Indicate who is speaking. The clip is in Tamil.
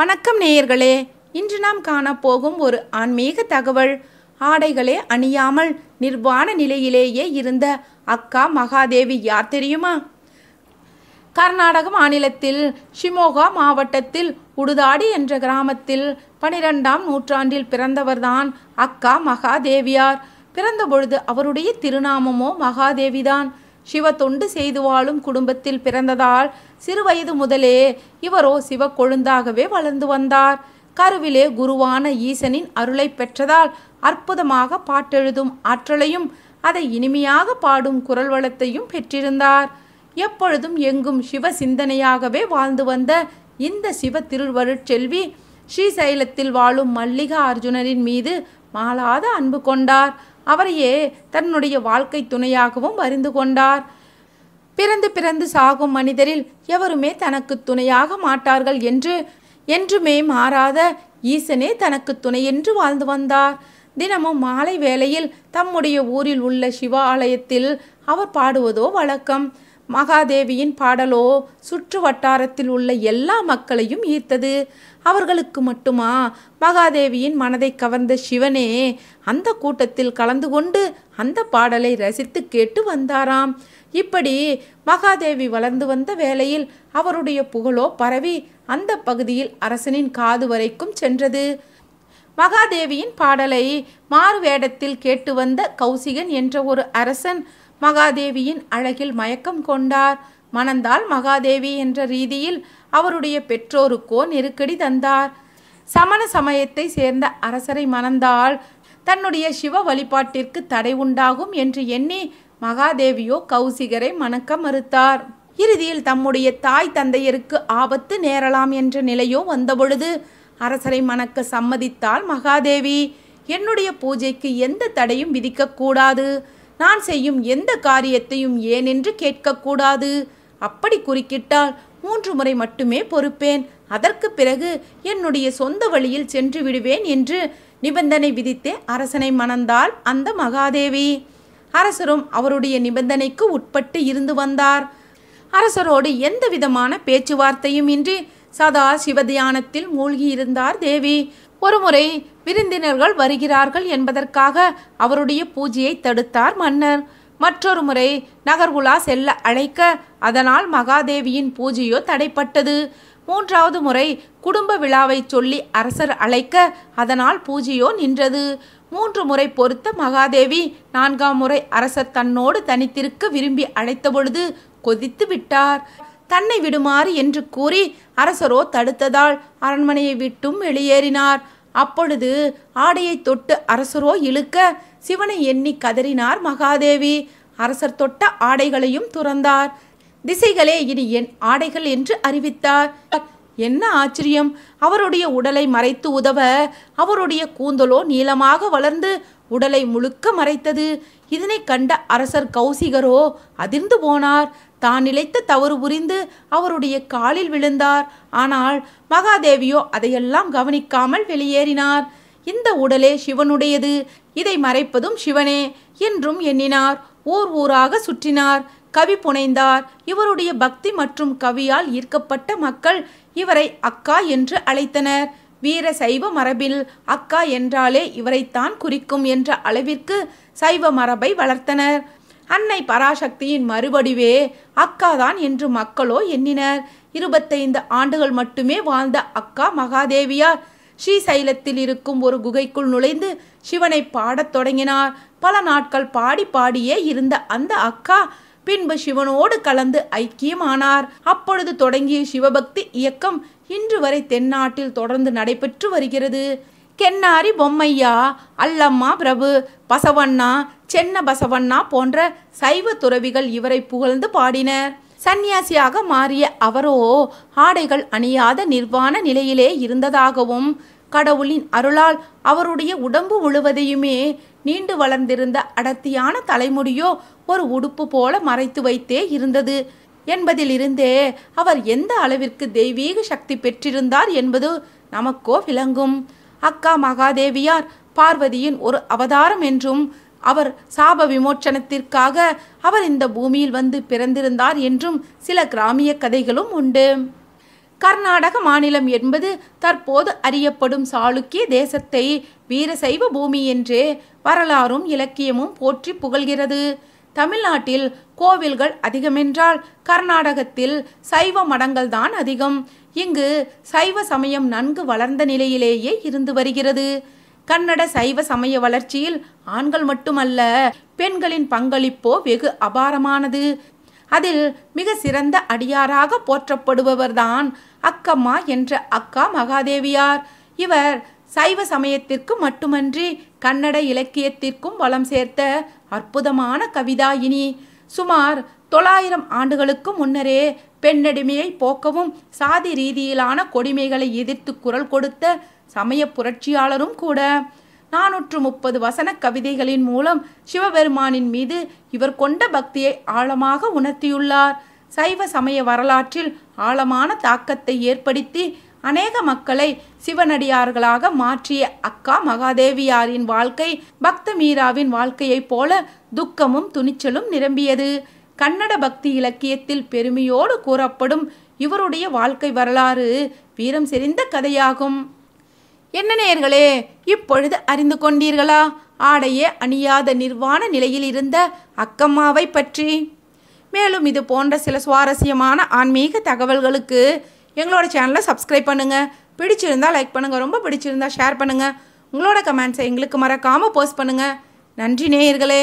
Speaker 1: வணக்கம் நேயர்களே இன்று நாம் காணப்போகும் ஒரு ஆன்மீக தகவல் ஆடைகளே அணியாமல் நிர்வாண நிலையிலேயே இருந்த அக்கா மகாதேவி யார் தெரியுமா கர்நாடக மாநிலத்தில் ஷிமோகா மாவட்டத்தில் உடுதாடி என்ற கிராமத்தில் பனிரெண்டாம் நூற்றாண்டில் பிறந்தவர்தான் அக்கா மகாதேவியார் பிறந்தபொழுது அவருடைய திருநாமமோ மகாதேவிதான் சிவ தொண்டு செய்து வாழும் குடும்பத்தில் பிறந்ததால் சிறுவயது முதலே இவரோ சிவ கொழுந்தாகவே வளர்ந்து வந்தார் கருவிலே குருவான ஈசனின் அருளை பெற்றதால் அற்புதமாக பாட்டெழுதும் ஆற்றலையும் அதை இனிமையாக பாடும் குரல் வளத்தையும் பெற்றிருந்தார் எப்பொழுதும் எங்கும் சிவ சிந்தனையாகவே வாழ்ந்து வந்த இந்த சிவ திருவருட்செல்வி ஸ்ரீசைலத்தில் வாழும் மல்லிகா அர்ஜுனரின் மீது மாலாத அன்பு கொண்டார் அவரையே தன்னுடைய வாழ்க்கை துணையாகவும் அறிந்து கொண்டார் பிறந்து பிறந்து சாகும் மனிதரில் எவருமே தனக்கு துணையாக மாட்டார்கள் என்று என்றுமே மாறாத ஈசனே தனக்கு துணை என்று வாழ்ந்து வந்தார் தினமும் மாலை வேளையில் தம்முடைய ஊரில் உள்ள சிவாலயத்தில் அவர் பாடுவதோ வழக்கம் மகாதேவியின் பாடலோ சுற்று வட்டாரத்தில் உள்ள எல்லா மக்களையும் ஈர்த்தது அவர்களுக்கு மட்டுமா மகாதேவியின் மனதை கவர்ந்த சிவனே அந்த கூட்டத்தில் கலந்து கொண்டு அந்த பாடலை ரசித்து கேட்டு வந்தாராம் இப்படி மகாதேவி வளர்ந்து வந்த வேளையில் அவருடைய புகழோ பரவி அந்த பகுதியில் அரசனின் காது வரைக்கும் சென்றது மகாதேவியின் பாடலை மாறு வேடத்தில் கேட்டு வந்த கௌசிகன் என்ற ஒரு அரசன் மகாதேவியின் அழகில் மயக்கம் கொண்டார் மணந்தால் மகாதேவி என்ற ரீதியில் அவருடைய பெற்றோருக்கோ நெருக்கடி தந்தார் சமண சமயத்தை சேர்ந்த அரசரை மணந்தால் தன்னுடைய சிவ வழிபாட்டிற்கு தடை உண்டாகும் என்று எண்ணி மகாதேவியோ கௌசிகரை மணக்க மறுத்தார் இறுதியில் தம்முடைய தாய் தந்தையருக்கு ஆபத்து நேரலாம் என்ற நிலையோ வந்தபொழுது அரசரை மணக்க சம்மதித்தால் மகாதேவி என்னுடைய பூஜைக்கு எந்த தடையும் விதிக்கக்கூடாது நான் செய்யும் எந்த காரியத்தையும் ஏனென்று கேட்கக்கூடாது அப்படி குறுக்கிட்டால் மூன்று முறை மட்டுமே பொறுப்பேன் அதற்கு பிறகு என்னுடைய சொந்த வழியில் சென்று விடுவேன் என்று நிபந்தனை விதித்தே அரசனை மணந்தாள் அந்த மகாதேவி அரசரும் அவருடைய நிபந்தனைக்கு உட்பட்டு இருந்து வந்தார் அரசரோடு எந்த விதமான பேச்சுவார்த்தையும் இன்றி சதா சிவதியானத்தில் மூழ்கி இருந்தார் தேவி ஒருமுறை விருந்தினர்கள் வருகிறார்கள் என்பதற்காக அவருடைய பூஜையை தடுத்தார் மன்னர் மற்றொரு முறை நகர்குலா செல்ல அழைக்க அதனால் மகாதேவியின் பூஜையோ தடைப்பட்டது மூன்றாவது முறை குடும்ப விழாவை சொல்லி அரசர் அழைக்க அதனால் பூஜையோ நின்றது மூன்று முறை பொறுத்த மகாதேவி நான்காம் முறை அரசர் தன்னோடு தனித்திருக்க விரும்பி அழைத்த பொழுது கொதித்து விட்டார் தன்னை விடுமாறு என்று கூறி அரசரோ தடுத்ததால் அரண்மனையை விட்டும் வெளியேறினார் அப்பொழுது ஆடையை தொட்டு அரசரோ இழுக்க சிவனை எண்ணி கதறினார் மகாதேவி அரசர் தொட்ட ஆடைகளையும் துறந்தார் திசைகளே இனி என் ஆடைகள் என்று அறிவித்தார் என்ன ஆச்சரியம் அவருடைய உடலை மறைத்து உதவ அவருடைய கூந்தலோ நீளமாக வளர்ந்து உடலை முழுக்க மறைத்தது இதனை கண்ட அரசர் கௌசிகரோ அதிர்ந்து போனார் தான் நிலைத்த தவறு புரிந்து அவருடைய காலில் விழுந்தார் ஆனால் மகாதேவியோ அதையெல்லாம் கவனிக்காமல் வெளியேறினார் இந்த உடலே சிவனுடையது இதை மறைப்பதும் சிவனே என்றும் எண்ணினார் ஊர் ஊராக சுற்றினார் கவி புனைந்தார் இவருடைய பக்தி மற்றும் கவியால் ஈர்க்கப்பட்ட மக்கள் இவரை அக்கா என்று அழைத்தனர் வீர சைவ மரபில் அக்கா என்றாலே இவரைத்தான் குறிக்கும் என்ற அளவிற்கு சைவ மரபை வளர்த்தனர் அன்னை பராசக்தியின் மறுவடிவே அக்காதான் என்று மக்களோ எண்ணினர் இருபத்தைந்து ஆண்டுகள் மட்டுமே வாழ்ந்த அக்கா மகாதேவியார் ஸ்ரீசைலத்தில் இருக்கும் ஒரு குகைக்குள் நுழைந்து சிவனை பாடத் தொடங்கினார் பல நாட்கள் பாடி பாடியே இருந்த அந்த அக்கா பின்பு சிவனோடு கலந்து ஐக்கியமானார் அப்பொழுது தொடங்கிய சிவபக்தி இயக்கம் இன்று வரை தென்னாட்டில் தொடர்ந்து நடைபெற்று வருகிறது கென்னாரி பொம்மையா அல்லம்மா பிரபு பசவண்ணா சென்ன பசவண்ணா போன்ற சைவ துறவிகள் இவரை புகழ்ந்து பாடினர் சந்நியாசியாக மாறிய அவரோ ஆடைகள் அணியாத நிர்வாண நிலையிலே இருந்ததாகவும் கடவுளின் அருளால் அவருடைய உடம்பு முழுவதையுமே நீண்டு வளர்ந்திருந்த அடர்த்தியான தலைமுடியோ ஒரு உடுப்பு போல மறைத்து வைத்தே இருந்தது என்பதிலிருந்தே அவர் எந்த அளவிற்கு தெய்வீக சக்தி பெற்றிருந்தார் என்பது நமக்கோ விளங்கும் அக்கா மகாதேவியார் பார்வதியின் ஒரு அவதாரம் என்றும் அவர் சாப விமோச்சனத்திற்காக அவர் இந்த பூமியில் வந்து பிறந்திருந்தார் என்றும் சில கிராமிய கதைகளும் உண்டு கர்நாடக மாநிலம் என்பது தற்போது அறியப்படும் சாளுக்கிய தேசத்தை வீரசைவ பூமி என்றே வரலாறும் இலக்கியமும் போற்றி புகழ்கிறது தமிழ்நாட்டில் கோவில்கள் அதிகமென்றால் கர்நாடகத்தில் சைவ மடங்கள் தான் அதிகம் இங்கு சைவ சமயம் நன்கு வளர்ந்த நிலையிலேயே இருந்து வருகிறது கன்னட சைவ சமய வளர்ச்சியில் ஆண்கள் மட்டுமல்ல பெண்களின் பங்களிப்போ வெகு அபாரமானது அதில் மிக சிறந்த அடியாராக போற்றப்படுபவர்தான் அக்கம்மா என்ற அக்கா மகாதேவியார் இவர் சைவ சமயத்திற்கு மட்டுமன்றி கன்னட இலக்கியத்திற்கும் வளம் சேர்த்த அற்புதமான கவிதாயினி சுமார் தொள்ளாயிரம் ஆண்டுகளுக்கு முன்னரே பெண்ணடிமையை போக்கவும் சாதி ரீதியிலான கொடுமைகளை எதிர்த்து குரல் கொடுத்த சமய புரட்சியாளரும் கூட நானூற்று முப்பது வசன கவிதைகளின் மூலம் சிவபெருமானின் மீது இவர் கொண்ட பக்தியை ஆழமாக உணர்த்தியுள்ளார் சைவ சமய வரலாற்றில் ஆழமான தாக்கத்தை ஏற்படுத்தி அநேக மக்களை சிவனடியார்களாக மாற்றிய அக்கா மகாதேவியாரின் வாழ்க்கை பக்த மீராவின் வாழ்க்கையைப் போல துக்கமும் துணிச்சலும் நிரம்பியது கன்னட பக்தி இலக்கியத்தில் பெருமையோடு கூறப்படும் இவருடைய வாழ்க்கை வரலாறு வீரம் செறிந்த கதையாகும் என்ன நேர்களே இப்பொழுது அறிந்து கொண்டீர்களா ஆடையே அணியாத நிர்வாண நிலையில் இருந்த அக்கம்மாவை பற்றி மேலும் இது போன்ற சில சுவாரஸ்யமான ஆன்மீக தகவல்களுக்கு எங்களோட சேனலை சப்ஸ்கிரைப் பண்ணுங்கள் பிடிச்சிருந்தால் லைக் பண்ணுங்கள் ரொம்ப பிடிச்சிருந்தால் ஷேர் பண்ணுங்கள் உங்களோட கமெண்ட்ஸை எங்களுக்கு மறக்காமல் போஸ்ட் பண்ணுங்கள் நன்றி நேயர்களே